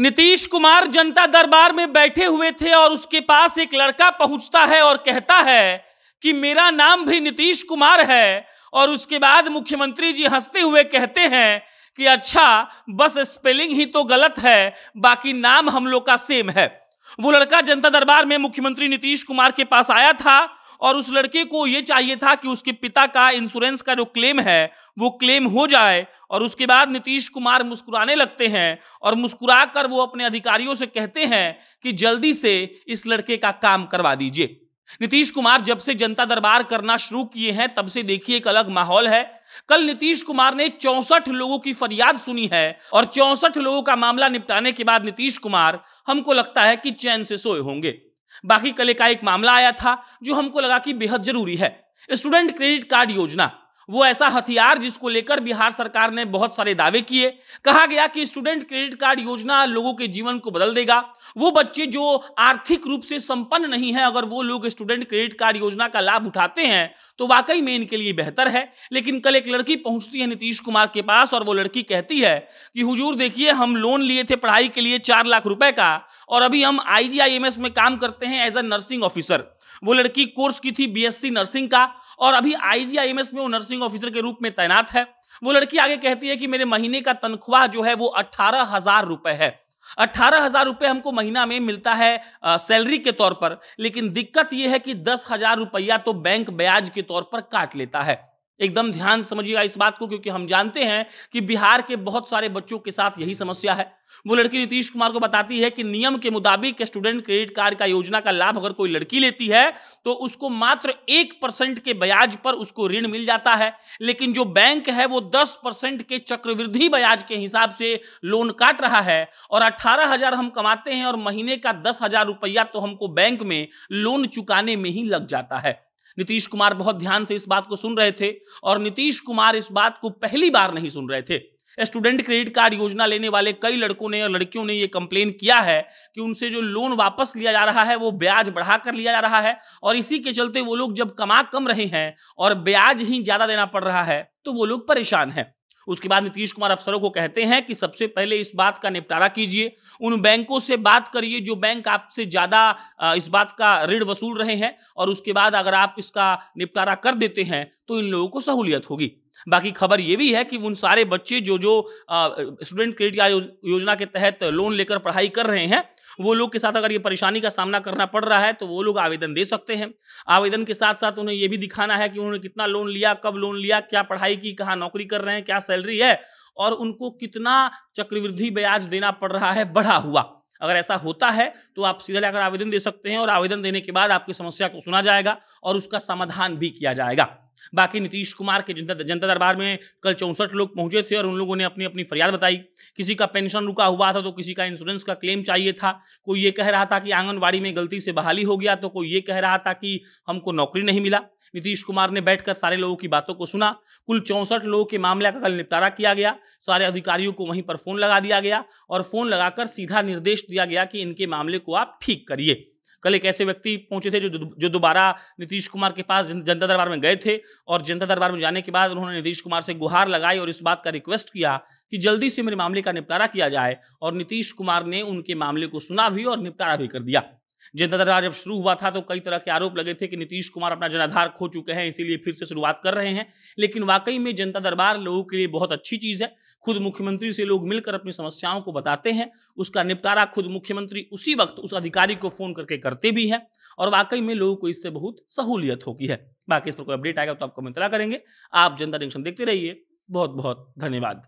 नीतीश कुमार जनता दरबार में बैठे हुए थे और उसके पास एक लड़का पहुंचता है और कहता है कि मेरा नाम भी नीतीश कुमार है और उसके बाद मुख्यमंत्री जी हंसते हुए कहते हैं कि अच्छा बस स्पेलिंग ही तो गलत है बाकी नाम हम लोग का सेम है वो लड़का जनता दरबार में मुख्यमंत्री नीतीश कुमार के पास आया था और उस लड़के को ये चाहिए था कि उसके पिता का इंश्योरेंस का जो क्लेम है वो क्लेम हो जाए और उसके बाद नीतीश कुमार मुस्कुराने लगते हैं और मुस्कुरा कर वो अपने अधिकारियों से कहते हैं कि जल्दी से इस लड़के का काम करवा दीजिए नीतीश कुमार जब से जनता दरबार करना शुरू किए हैं तब से देखिए एक अलग माहौल है कल नीतीश कुमार ने चौसठ लोगों की फरियाद सुनी है और चौसठ लोगों का मामला निपटाने के बाद नीतीश कुमार हमको लगता है कि चैन से सोए होंगे बाकी कल का एक मामला आया था जो हमको लगा कि बेहद जरूरी है स्टूडेंट क्रेडिट कार्ड योजना वो ऐसा हथियार जिसको लेकर बिहार सरकार ने बहुत सारे दावे किए कहा गया कि स्टूडेंट क्रेडिट कार्ड योजना लोगों के जीवन को बदल देगा वो बच्चे जो आर्थिक रूप से संपन्न नहीं है अगर वो लोग स्टूडेंट क्रेडिट कार्ड योजना का लाभ उठाते हैं तो वाकई में इनके लिए बेहतर है लेकिन कल एक लड़की पहुंचती है नीतीश कुमार के पास और वो लड़की कहती है कि हुजूर देखिए हम लोन लिए थे पढ़ाई के लिए चार लाख रुपए का और अभी हम आई में काम करते हैं एज अ नर्सिंग ऑफिसर वो लड़की कोर्स की थी बीएससी नर्सिंग का और अभी आईजीआईएमएस में वो नर्सिंग ऑफिसर के रूप में तैनात है वो लड़की आगे कहती है कि मेरे महीने का तनख्वाह जो है वो अट्ठारह हजार रुपए है अट्ठारह हजार रुपए हमको महीना में मिलता है सैलरी के तौर पर लेकिन दिक्कत यह है कि दस हजार रुपया तो बैंक ब्याज के तौर पर काट लेता है एकदम ध्यान समझिएगा इस बात को क्योंकि हम जानते हैं कि बिहार के बहुत सारे बच्चों के साथ यही समस्या है वो लड़की नीतीश कुमार को बताती है कि नियम के मुताबिक स्टूडेंट क्रेडिट कार्ड का योजना का लाभ अगर कोई लड़की लेती है तो उसको मात्र एक परसेंट के ब्याज पर उसको ऋण मिल जाता है लेकिन जो बैंक है वो दस परसेंट के चक्रवृद्धि ब्याज के हिसाब से लोन काट रहा है और अट्ठारह हजार हम कमाते हैं और महीने का दस हजार रुपया तो हमको बैंक में लोन चुकाने में ही लग जाता है नीतीश कुमार बहुत ध्यान से इस बात को सुन रहे थे और नीतीश कुमार इस बात को पहली बार नहीं सुन रहे थे स्टूडेंट क्रेडिट कार्ड योजना लेने वाले कई लड़कों ने और लड़कियों ने ये कंप्लेन किया है कि उनसे जो लोन वापस लिया जा रहा है वो ब्याज बढ़ा कर लिया जा रहा है और इसी के चलते वो लोग जब कमा कम रहे हैं और ब्याज ही ज़्यादा देना पड़ रहा है तो वो लोग परेशान हैं उसके बाद नीतीश कुमार अफसरों को कहते हैं कि सबसे पहले इस बात का निपटारा कीजिए उन बैंकों से बात करिए जो बैंक आपसे ज़्यादा इस बात का ऋण वसूल रहे हैं और उसके बाद अगर आप इसका निपटारा कर देते हैं तो इन लोगों को सहूलियत होगी बाकी खबर ये भी है कि उन सारे बच्चे जो जो स्टूडेंट क्रेडिट कार्ड योजना के तहत लोन लेकर पढ़ाई कर रहे हैं वो लोग के साथ अगर ये परेशानी का सामना करना पड़ रहा है तो वो लोग आवेदन दे सकते हैं आवेदन के साथ साथ उन्हें ये भी दिखाना है कि उन्होंने कितना लोन लिया कब लोन लिया क्या पढ़ाई की कहाँ नौकरी कर रहे हैं क्या सैलरी है और उनको कितना चक्रवृद्धि ब्याज देना पड़ रहा है बढ़ा हुआ अगर ऐसा होता है तो आप सीधा जाकर आवेदन दे सकते हैं और आवेदन देने के बाद आपकी समस्या को सुना जाएगा और उसका समाधान भी किया जाएगा बाकी नीतीश कुमार के जनता जनता दरबार में कल चौंसठ लोग पहुंचे थे और उन लोगों ने अपनी अपनी फरियाद बताई किसी का पेंशन रुका हुआ था तो किसी का इंश्योरेंस का क्लेम चाहिए था कोई ये कह रहा था कि आंगनबाड़ी में गलती से बहाली हो गया तो कोई ये कह रहा था कि हमको नौकरी नहीं मिला नीतीश कुमार ने बैठकर सारे लोगों की बातों को सुना कुल चौंसठ लोगों के मामले का कल निपटारा किया गया सारे अधिकारियों को वहीं पर फोन लगा दिया गया और फोन लगाकर सीधा निर्देश दिया गया कि इनके मामले को आप ठीक करिए कल एक ऐसे व्यक्ति पहुंचे थे जो जो दोबारा नीतीश कुमार के पास जनता दरबार में गए थे और जनता दरबार में जाने के बाद उन्होंने नीतीश कुमार से गुहार लगाई और इस बात का रिक्वेस्ट किया कि जल्दी से मेरे मामले का निपटारा किया जाए और नीतीश कुमार ने उनके मामले को सुना भी और निपटारा भी कर दिया जनता जब शुरू हुआ था तो कई तरह के आरोप लगे थे कि नीतीश कुमार अपना जनाधार खो चुके हैं इसीलिए फिर से शुरुआत कर रहे हैं लेकिन वाकई में जनता दरबार लोगों के लिए बहुत अच्छी चीज़ है खुद मुख्यमंत्री से लोग मिलकर अपनी समस्याओं को बताते हैं उसका निपटारा खुद मुख्यमंत्री उसी वक्त उस अधिकारी को फ़ोन करके करते भी हैं और वाकई में लोगों को इससे बहुत सहूलियत होगी है बाकी इस पर कोई अपडेट आएगा तो आपको मितला करेंगे आप जनता जंक्शन देखते रहिए बहुत बहुत धन्यवाद